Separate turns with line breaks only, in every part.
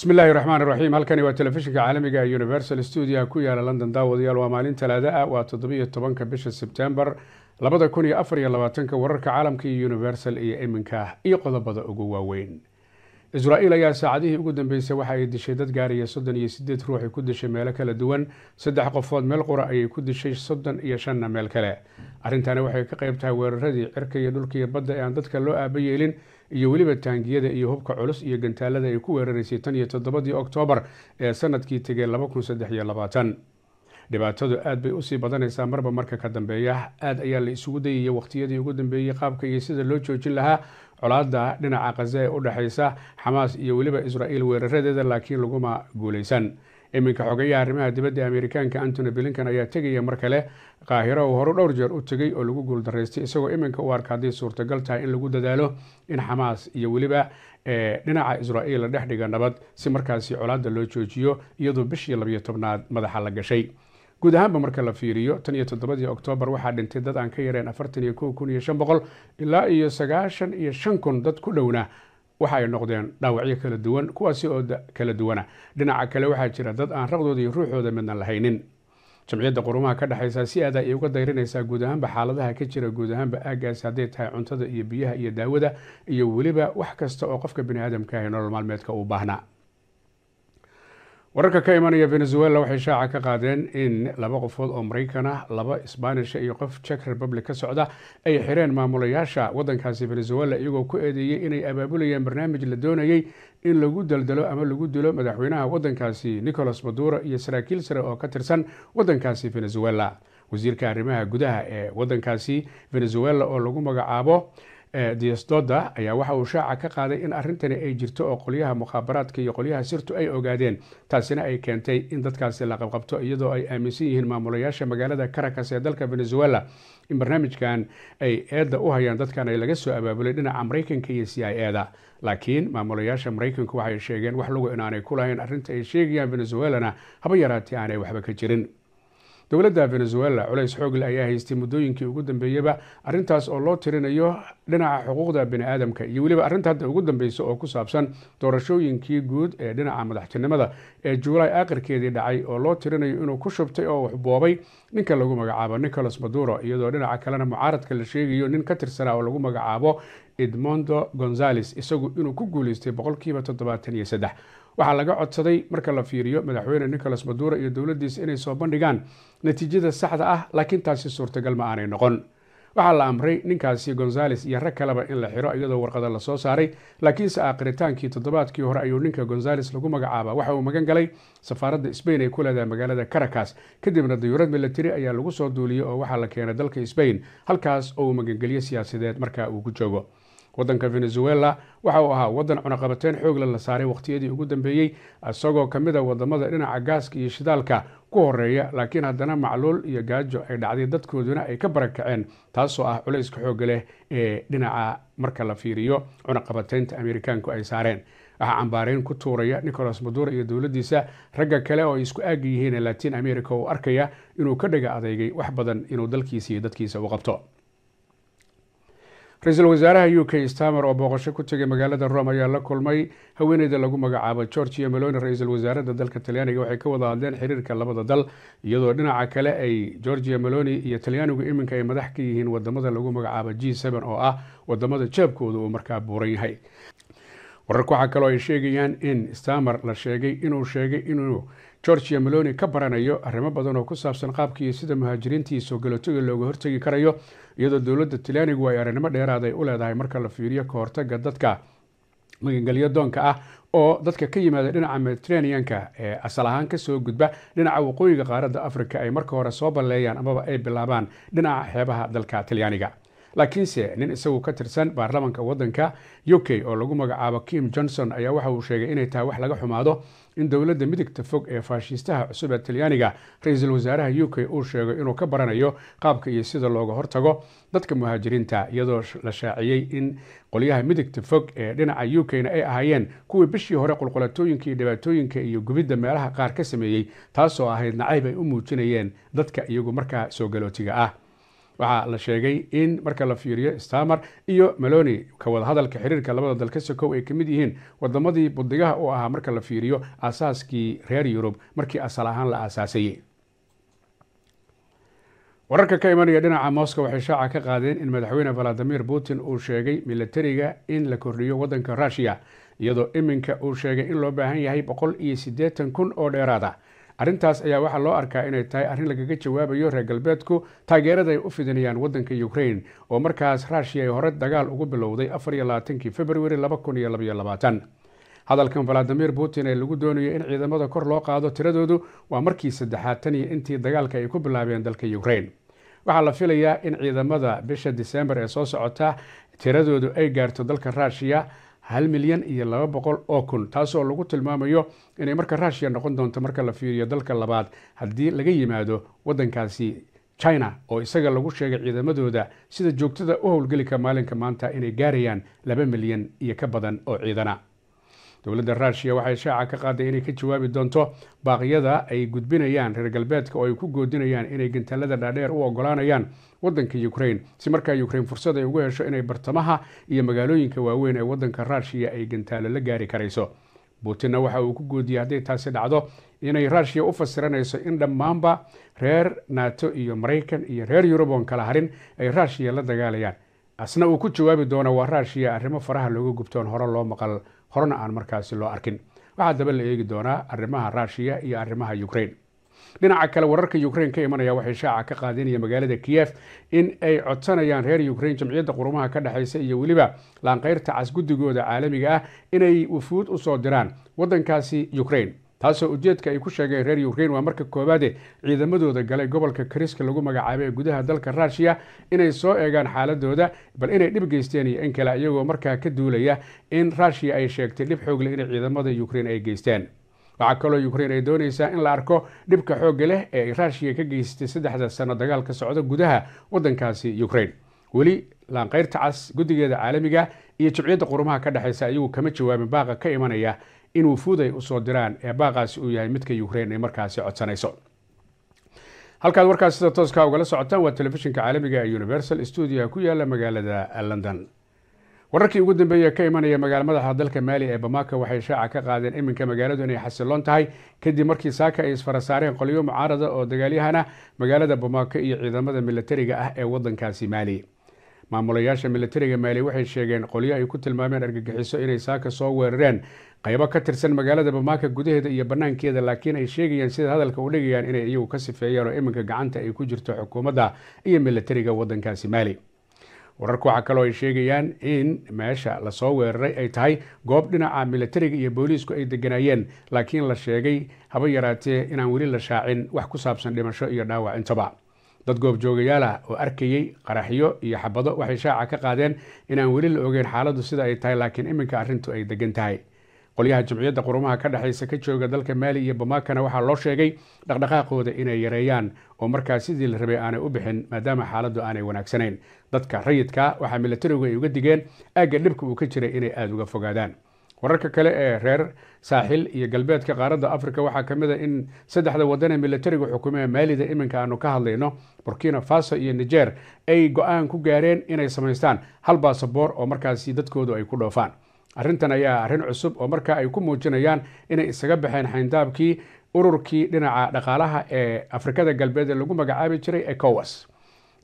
bismi illaahi raxmaan raxiim halkani waa telefishinka caalamiga ee universal stuudia ku yaala london daawadayaal waa maalin talaada ah waa toddobiiyo tobanka bisha sebtembar labada kun iyo afar iyo labaatanka wararka caalamka iyo universal iyo iminka iyo qodobada ugu waaweyn israa ayaa saacadihii ugu dambeysay waxa ay dishay dad gaaraya soddon iyo sideed ruuxi ku dishay meelo kala duwan saddex qofood meel qura ayay ku dishay soddon iyo shanna meel kale arrintani waxay ka qayb tahay weeraradii cirka iyo dhulkaiyo badda ee aan dadka loo aaba yeelin iyo weliba taangiyada iyo hubka culus iyo gantaalada ay ku weeraraysay tan iyo toddobadii oktoobar ee sanadkii tegay laba kun saddex iyo labaatan dhibaatadu aad bay usii badanaysaa marba marka ka dambeeya aad ayaa la isugu dayaya wakhtiyadii ugu dambeeyey qaabka iyo sida loo joojin lahaa colaada dhinaca khaza ee u dhexaysa xamaas iyo weliba israa'iil weeraradeeda laakiin laguma guulaysan iminka xogayaha arrimaha dibadda amerikaanka antony bilinkan ayaa tegaya mar kale qaahiro uu horu dhowr jeer u tegay oo lagu guuldaraystay isagoo iminka u arka hadday suurtagal tahay in lagu dadaalo in xamaas iyo weliba dhinaca israa'iil la dhex dhiga nabad si markaasi colaadda loo joojiyo iyadoo bishii labayo tobnaad madaxa la gashay guud ahaanba marka la fiiriyo tan iyo toddobadii oktoobar waxaa dhintay dad aan ka yareen afartan iyo kow kun iyo shan boqol ilaa iyo sagaashan iyo shan kun dad ku dhowna waxa ay noqdeen dhaawacyo kala duwan kuwaasi oo kala duwana dhinaca kale waxaa jira dad aan raqdooda iyo ruuxooda midna lahaynin jamciyadda qurumaha ka dhexaysa si aada ay uga dayrinaysaa guud ahaanba xaaladaha ka jira guud ahaanba aaggaas hadday tahay cuntada iyo biyaha iyo daawada iyo weliba wax kasta oo qofka bini aadamka ahi nolol maalmeedka uu baahnaa wararka ka imanaya venezuela waxay shaaca ka qaadeen in laba qofood oo maraykan ah laba isbaanisha iyo qof jek republic ka socda ay xireen maamulayaasha waddankaasi venezuela iyagoo ku eedeeyey inay abaabulayaan barnaamij la doonayey in lagu daldalo ama lagu dilo madaxweynaha waddankaasi nicolas maduro iyo saraakiil sare oo ka tirsan waddankaasi venezuela wasiirka arrimaha gudaha ee waddankaasi venezuela oo lagu magacaabo dsdoda ayaa waxa uu shaaca ka qaaday in arintani ay jirto oo qolyaha mukhaabaraadka iyo qolyaha sirtu ay ogaadeen taasina ay keentay in dadkaasi la qabqabto iyadoo ay aaminsan yihiin maamulayaasha magaalada caracas ee dalka venezuela in barnaamijkan ay eedda u hayaan dadkan ay laga soo abaabulay dhinaca maraykanka iyo c i e da laakiin maamulayaasha maraykanku waxay sheegeen wax lugu inaanay ku lahayn arrinta ay sheegayaan venezuelana haba yaraatee aanay waxba ka jirin dowladda venezuela culays xoogle ayaa haystay muddooyinkii ugu dambeeyaba arintaas oo loo tirinayo dhinaca xuquuqda aadamka iyo weliba arrinta hadda ugu dambeysa oo ku saabsan doorashooyinkii guud ee dhinaca madaxtinimada ee juulaay aakhirkeedii dhacay oo loo tirinayo inuu ku shubtay oo waxboobay ninka lagu magacaabo nicolas maduro iyadoo dhinaca kalena mucaaradka la sheegayo nin ka tirsanaa oo lagu magacaabo edmondo gonzales isagu inuu ku guuleystay boqolkiiba toddobaatan iyo saddex waxaa laga codsaday marka la fiiriyo madaxweyne nicolas maduro iyo dowladdiisa inay soo bandhigaan natiijada saxda ah laakiin taasi suurtagal ma aanay noqon waxaa la amray ninkaasi gonzales iyo rag kaleba in la xiro iyadoo warqada lasoo saaray laakiinse aakiritaankii ah toddobaadkii hore ayuu ninka gonzales lagu magacaaba waxa uu magan galay safaaradda sbain ay ku leedahay magaalada caracas kadibna dayuurad milatari ayaa lagu soo duuliyey oo waxaa la keenay dalka sbain halkaas oo uu magangeliyo siyaasadeed markaa uu ku joogo waddanka venezuela waxa uu ahaa waddan cunaqabateyn xoogle la saaray wakhtiyadii ugu dambeeyey isagoo ka mid a ah wadamada dhinaca gaaska iyo shidaalka ku horeeya laakiin haddana macluul iyo gaajo ay dhacday dadkooduna ay ka barakaceen taasoo ah culayska xoogga leh ee dhinaca marka la fiiriyo cunaqabateynta amerikaanku ay saareen waxaa cambaareyn ku tuuraya nicolas maduro iyo dowladdiisa ragga kale oo ay isku aagga yihiin ee latiin america uu arkaya inuu ka dhaga adeegay wax badan inuu dalkiisa iyo dadkiisa u qabto ra-iisul wasaaraha u k stamer oo booqasho ku tegay magaalada rome ayaa la kulmay haweeneyda lagu magacaabo georgia meloni ra-iisul wasaarada dalka talyaaniga waxay ka wada hadleen xiriirka labada dal iyadoo dhinaca kale ay georgia meloni iyo talyaanigu iminka ay madax ka yihiin wadamada lagu magacaabo g seen oo ah wadamada jeebkooda uu markaa buuran yahay wararka waxaa kaloo ay sheegayaan in stamer la sheegay inuu sheegay inuu georgia maloni ka baranayo arrimo badan oo ku saabsan qaabkiiyo sida muhaajiriintiiiso galotooda looga hortegi karayo iyadoo dowladda talyaanigu ay arrinimo dheeraaday u leedahay marka la fiiriyo kahortaga dadka magangelyo doonka ah oo dadka ka yimaada dhinaca mediteraneanka ee asal ahaan kasoo gudba dhinaca waqooyiga qaaradda africa ay marka hore soo balleeyaan amaba ay bilaabaan dhinaca xeebaha dalka talyaaniga laakiinse nin isagu ka tirsan baarlamanka waddanka u k oo lagu magacaabo kim johnson ayaa waxa uu sheegay inay tahay wax laga xumaado in dowladda midigta fog ee faashiistaha cusub ee talyaaniga ra-iisul wasaaraha u k uu sheegay inuu ka baranayo qaabka iyo sida looga hortago dadka muhaajiriinta iyadoo la shaaciyey in qolyaha midigta fog ee dhinaca u kna ay ahaayeen kuwii bishii hore qulqulatooyinka iyo dhibaatooyinka iyo gubidda meelaha qaar ka sameeyey taasoo ahayd nacayb ay u muujinayeen dadka iyagu markaa soo galootiga ah waxaa la sheegay in marka la fiiriyo stamar iyo meloni ka wadahadalka xiriirka labada dalka sokow ay kamid yihiin wadamadii buddigaha u ahaa marka la fiiriyo aasaaskii reer yurub markii asal ahaan la aasaasayey wararka ka imanaya dhinaca moscow waxay shaaca ka qaadeen in madaxweyne valadimir putin uu sheegay milatariga in la kordhiyo waddanka rushiya iyadoo iminka uu sheegay in loo baahan yahay boqol iyo siddeetan kun oo dheeraad ah arrintaas ayaa waxaa loo arkaa inay tahay arrin lagaga jawaabayo reer galbeedku taageerada ay u fidinayaan waddanka ukrain oo markaas rushia ay hore dagaal ugu bilowday afar iyo labaatankii februari laba kun iyo labaiyo labaatan hadalkan valadimir putin ee lagu doonayo in ciidamada kor loo qaado tiradoodu waa markii saddexaad tan iyo intii dagaalka ay ku bilaabeen dalka ukrain waxaa la filayaa in ciidamada bisha disembar ee soo socota tiradoodu ay gaarto dalka rushia hal milyan iyo laba boqol oo kun taasoo lagu tilmaamayo inay marka rushia noqon doonto marka la fiiriyo dalka labaad haddii laga yimaado wadankaasi china oo isaga lagu sheegay ciidamadooda sida joogtada u howlgelika maalinka maanta inay gaarayaan laba milyan iyo ka badan oo ciidana dowladda ruushiya waxay shaaca ka qaaday inay ka jawaabi doonto baaqyada ay gudbinayaan reer galbeedka oo ay ku goodinayaan inay gantaalada dhaadheer u ogolaanayaan waddanka ukrain si markaa ukrain fursad ay ugu hesho inay bartamaha iyo magaalooyinka waaweyn ee waddanka ruushiya ay gantaalo la gaari karayso putinna waxa uu ku goodiyey hadday taasi dhacdo inay ruushiya u fasiranayso in dhammaanba reer nato iyo maraykan iyo reer yurub oon kala harin ay ruushiya la dagaalayaan asna uu ku jawaabi doono waa ruushiya arrimo faraha looga gubtoon hore loo maqal horena aan markaasi loo arkin waxaa daba la eegi doonaa arrimaha ruushiya iyo arrimaha ukraine dhinaca kale wararka ukrein ka imanaya waxay shaaca ka qaadinaya magaalada kiyef in ay codsanayaan reer ukraine jamciyadda qurumaha ka dhexaysa iyo weliba laanqeyrta casguddigooda caalamiga ah inay wufuud u soo diraan waddankaasi ukraine taasoo ujeedka ay ku sheegeen reer yukrain waa marka koowaade ciidamadooda galay gobolka kariska lagu magacaabay ee gudaha dalka ruushiya inay soo eegaan xaaladooda bal inay dhib geysteen iyo in kale iyagoo markaa ka duulaya in ruushiya ay sheegtay dhib xoogle inay ciidamada yukrain ay geysteen waxaa kaloo yukrain ay doonaysaa in la arko dhibka xoogga leh ee ay ruushiya ka geysatay saddexda sano dagaalka socda gudaha waddankaasi ukrein weli laanqayrta cas guddigeeda caalamiga ah iyo jabciyadda qurumaha ka dhexeysa ayagu kama jawaabin baaqa ka imanaya inuu fuday usoo diraan ee baaqaasi uu yahay midka ukrein ay markaasi codsanayso halkaad warkaas sida tooska ugala socotaan waa telefishinka caalamiga ee universal stuudiaha ku yaala magaalada london wararkii ugu dambeeye ka imanaya magaala madaxa dalka maali ee bamaka waxay shaaca ka qaadeen iminka magaaladu inay xasiloon tahay kadib markii saaka ay isfara saareen qolyo mucaarada oo dagaalyahana magaalada bamaka iyo ciidamada milatariga ah ee wadankaasi maali maamulayaasha milatariga maali waxay sheegeen qolyo ay ku tilmaameen argagixiso inay saaka soo weerareen qaybo ka tirsan magaalada bamaaka gudaheeda iyo bannaankeeda laakiin ay sheegayaan sida hadalka u dhigayaan inay iyagu ka sifeeyaan oo iminka gacanta ay ku jirto xukuumadda iyo milatariga wadankaasi maali wararku waxaa kaloo ay sheegayaan in meesha lasoo weeraray ay tahay goob dhinaca milatariga iyo booliisku ay deganaayeen laakiin la sheegay haba yaraatee inaan weli la shaacin wax ku saabsan dhimasho iyo dhaawac intaba dad goobjoogayaal ah oo arkayey qaraxyo iyo xabado waxay shaaca ka qaadeen inaan weli la ogeyn xaaladdu sida ay tahay laakiin iminka arrintu ay degan tahay qolyaha jimciyadda qurumaha ka dhexaysa ka jooga dalka maali iyo bamaakana waxaa loo sheegay dhaqdhaqaaqooda inay yareeyaan oo markaa sidii la rabay aanay u bixin maadaama xaaladdu aanay wanaagsanayn dadka rayidka waxaa milatarigu ay uga digeen aagga dhibka uu ka jiray inay aada uga fogaadaan wararka kale ee reer saaxil iyo galbeedka qaaradda afrika waxaa ka mid a in saddexda waddan ee milatariga xukumee maalida iminka aanu ka hadlayno burkina faso iyo niger ay go-aan ku gaareen inay samaystaan hal baasaboor oo markaasi dadkoodu ay ku dhoofaan arrintan ayaa arrin cusub oo markaa ay ku muujinayaan inay isaga baxeen xayndaabkii ururkii dhinaca dhaqaalaha ee afrikada galbeed ee lagu magacaabi jiray ecowas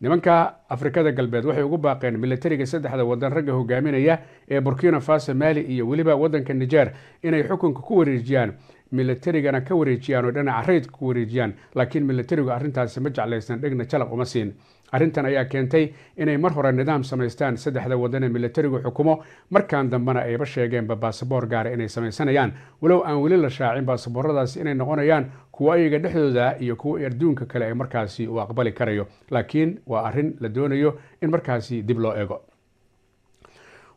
nimanka afrikada galbeed waxay ugu baaqeen milatariga saddexda waddan ragga hogaaminaya ee burkina faso mali iyo weliba waddanka niger inay xukunka ku wareejiyaan milatarigana ka wareejiyaan oo dhinaca rayidka ku wareejiyaan laakiin milatarigu arrintaasi ma jeclaysan dhegna jalab uma siin arrintan ayaa keentay inay mar hore nidaam samaystaan saddexda wadan ee milatarigu xukumo markaan dambena ayba sheegeenba baasaboor gaara ah inay samaysanayaan walow aan weli la shaacin baasabooradaasi inay noqonayaan kuwa ayaga dhexdooda iyo kuwo adduunka kale ay markaasi uu aqbali karayo laakiin waa arrin la doonayo in markaasi dib loo eego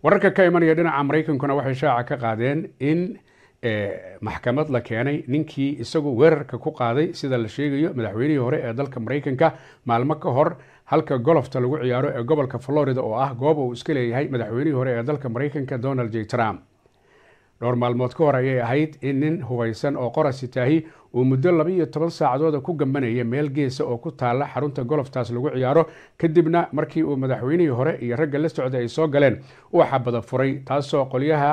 wararka ka imanaya dhinaca maraykankuna waxay shaaca ka qaadeen in eh, maxkamad la keenay ninkii isagu weerarka ku qaaday sida la sheegayo madaxweynihii hore ee dalka maraykanka maalmo ka hor halka golofta lagu ciyaaro ee gobolka florida oo ah goob uu iska leeyahay madaxweynihii hore ee dalka maraykanka donald j trump dhowr maalmood ka hor ayay ahayd in nin hubaysan oo qorasitaahi uu muddo labiiyo toban saacadooda ku gambanaya meel geesa oo ku taalla xarunta goloftaas lagu ciyaaro kadibna markii uu madaxweynihii hore iyo ragga la socday ay soo galeen uwaxa bada furay taasoo qolyaha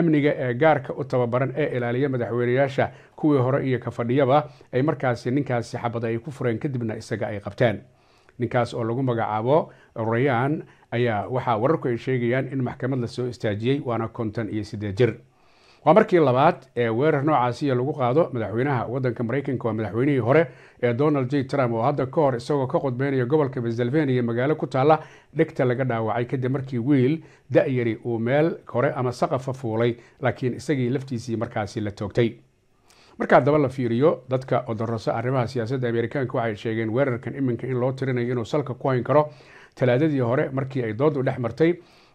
amniga ee gaarka u tababaran ee ilaaliya madaxweyneyaasha kuwii hore iyo ka fadhiyaba ay markaasi ninkaasi xabada ay ku fureen kadibna isaga ay qabteen ninkaas oo lagu magacaabo rayaan ayaa waxaa wararku ay sheegayaan in maxkamad lasoo istaajiyey waana kontan iyo siddeed jir waa markii labaad ee weerar noocaasiya lagu qaado madaxweynaha wadanka maraykanka waa madaxweynihii hore ee donald j trump oo hadda ka hor isagoo ka qudbeynaya gobolka pennsylvania magaalo ku taalla dhegta laga dhaawacay kadib markii wiil da-yari uu meel hore ama saqafa fuulay laakiin isagii laftiisii markaasi la toogtay marka daba la fiiriyo dadka odoroso arrimaha siyaasadda ameerikaanka waxay sheegeen weerarkan iminka in loo tirinayo inuu salka ku hayn karo talaadadii hore markii ay doodu dhex martay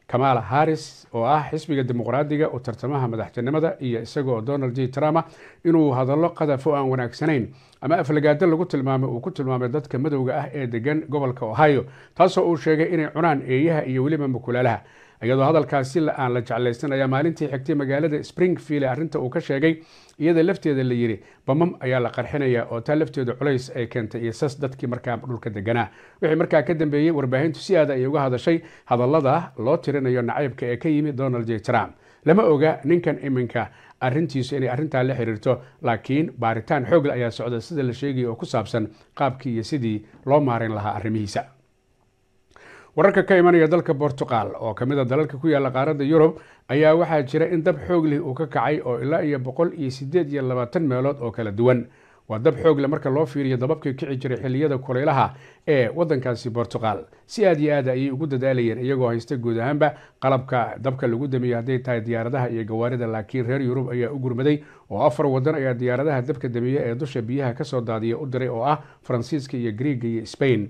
kamaala haris oo ah xisbiga dimuqraadiga u tartamaha madaxtinimada iyo isagoo donald j trump ah, inuu hadallo qadaf qadafo aan wanaagsanayn ama aflagaado lagu tilmaamay uu ku tilmaamay dadka madowga ah ee degan gobolka ohio taasoo uu sheegay inay cunaan eeyaha iyo weliba mukulaalaha iyadoo hadalkaasi aan la jeclaysan ayaa maalintii xigtay magaalada springfield arrinta uu ka sheegay iyada lafteeda la yidhi bamam ayaa la qarxinaya oo taa lafteeda culays ay keentay iyo sas dadkii markaa dhulka deganaa wixii markaa ka dambeeyey warbaahintu si aada ah ay uga hadashay hadallada loo tirinayo nacaybka ee ka yimi donald j trump lama oga ninkan iminka arintiisu inay arrintaa la xiriirto laakiin baaritaan xoogle ayaa socda sida la sheegaya oo ku saabsan qaabkii iyo sidii loo maarayn lahaa arrimihiisa wararka ka imanaya dalka bortugal oo ka mid a ah dalalka ku yaalla qaaradda yurub ayaa waxaa jira in dab xoog leh uu ka kacay oo ilaa iyo boqol iyo siddeed iyo labaatan meelood oo kala duwan waa dab xoogle marka loo fiiriyo dababkii kici jiray xilliyada kulaylaha ee wadankaasi bortuqal si aad iyo aad ayay ugu dadaalayeen iyagoo haysta guud ahaanba qalabka dabka lagu damiyo hadday tahay diyaaradaha iyo gawaarida laakiin reer yurub ayaa u gurmaday oo afar wadan ayaa diyaaradaha dabka damiya ee dusha biyaha kasoo daadiya u diray oo ah faransiiska iyo griiga iyo sbain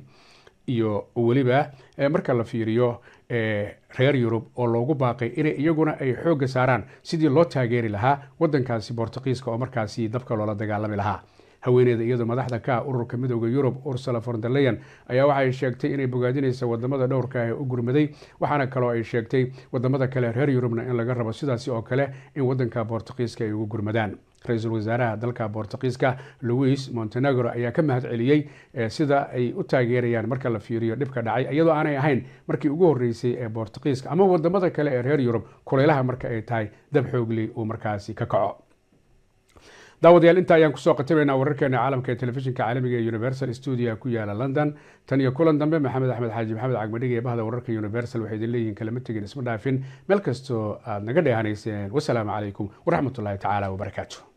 iyo weliba marka la fiiriyo reer yurub oo loogu baaqay inay iyaguna ay xoogga saaraan sidii loo taageeri lahaa waddankaasi bortukiiska oo markaasi dabka loola dagaalami lahaa haweeneeda iyadoo madaxda ka ah ururka midooda yurub ursula forndeleyan ayaa waxa ay sheegtay inay bogaadinaysa wadamada dhowrka ee u gurmaday waxaana kaloo ay sheegtay wadamada kale reer yurubna in laga rabo sidaasi oo kale in wadanka bortuqiiska ay ugu gurmadaan ra-iisul wasaaraha dalka bortuqiiska louis montenegro ayaa ka mahad celiyey eh, sida ay u taageerayaan marka la fiiriyo dhibka dhacay iyadoo aanay ahayn markii ugu horreysay ee bortuqiiska ama wadamada kale ee reer yurub kuleylaha marka ay tahay dab xoogley uu markaasi ka kaco daawadayaal inta ayaan kusoo qatabaynaa wararkeena caalamka ee telefishinka caalamiga ee universal stuudia ku yaala london tan iyo kulan dambe maxamed axmed xaaji maxamed cagmadhig ee bahda wararka universal waxay idin leeyihiin kalama tegin isma dhaafin meel kastoo aad naga dheehanayseen wasalaamu calaykum waraxmatullaahi tacaala wabarakaatu